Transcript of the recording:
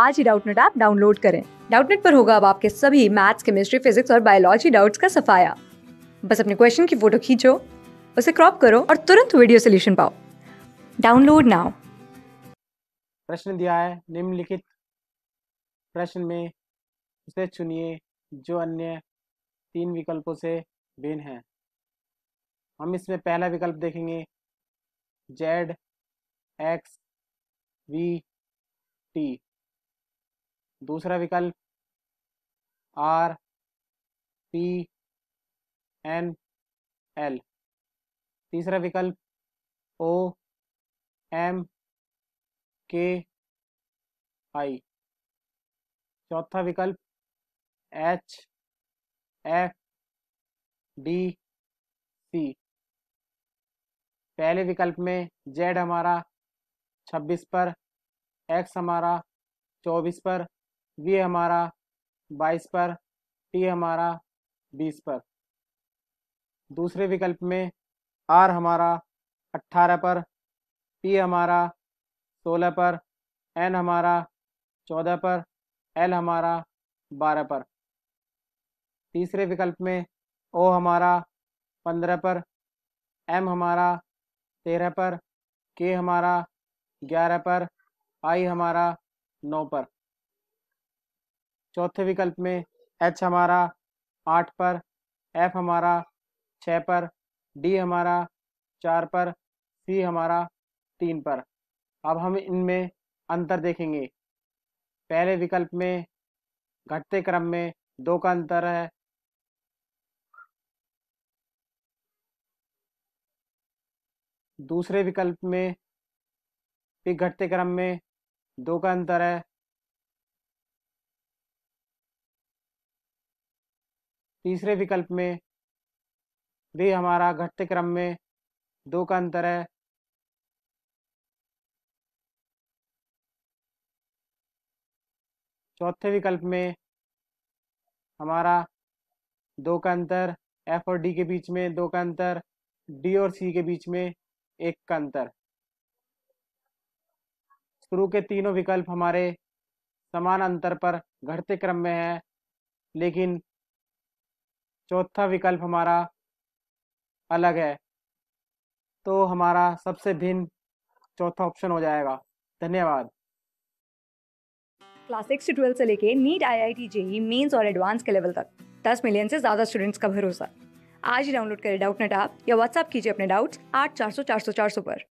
आज ही Doubtnut app download करें डाउटनेट पर होगा अब आपके सभी मैथ्स केमिस्ट्री फिजिक्स और बायोलॉजी डाउट्स का सफाया बस अपने क्वेश्चन की फोटो खींचो उसे क्रॉप करो और तुरंत वीडियो सोल्यूशन पाओ डाउनलोड नाउ प्रश्न दिया है निम्नलिखित प्रश्न में उसे चुनिए जो अन्य तीन विकल्पों से भिन्न है हम इसमें पहला विकल्प देखेंगे जेड एक्स वी टी दूसरा विकल्प आर पी एन एल तीसरा विकल्प ओ एम के आई चौथा विकल्प एच एफ डी सी पहले विकल्प में जेड हमारा 26 पर एक्स हमारा 24 पर वी हमारा बाईस पर टी हमारा बीस पर दूसरे विकल्प में आर हमारा अट्ठारह पर पी हमारा सोलह पर एन हमारा चौदह पर एल हमारा बारह पर तीसरे विकल्प में ओ हमारा पंद्रह पर एम हमारा तेरह पर के हमारा ग्यारह पर आई हमारा नौ पर चौथे विकल्प में एच हमारा आठ पर एफ हमारा छः पर डी हमारा चार पर सी हमारा तीन पर अब हम इनमें अंतर देखेंगे पहले विकल्प में घटते क्रम में दो का अंतर है दूसरे विकल्प में भी घटते क्रम में दो का अंतर है तीसरे विकल्प में भी हमारा घटते क्रम में दो का अंतर है चौथे विकल्प में हमारा दो का अंतर एफ और डी के बीच में दो का अंतर डी और सी के बीच में एक का अंतर शुरू के तीनों विकल्प हमारे समान अंतर पर घटते क्रम में है लेकिन चौथा विकल्प हमारा अलग है तो हमारा सबसे भिन्न चौथा ऑप्शन हो जाएगा धन्यवाद क्लास सिक्स से ट्वेल्थ से लेके NEET I I T JEE mains और एडवांस के लेवल तक दस मिलियन से ज़्यादा स्टूडेंट्स का भरोसा आज ही डाउनलोड करें डाउट नेट ऐप या व्हाट्सअप कीजिए अपने डाउट्स आठ चार सौ चार सौ चार सौ पर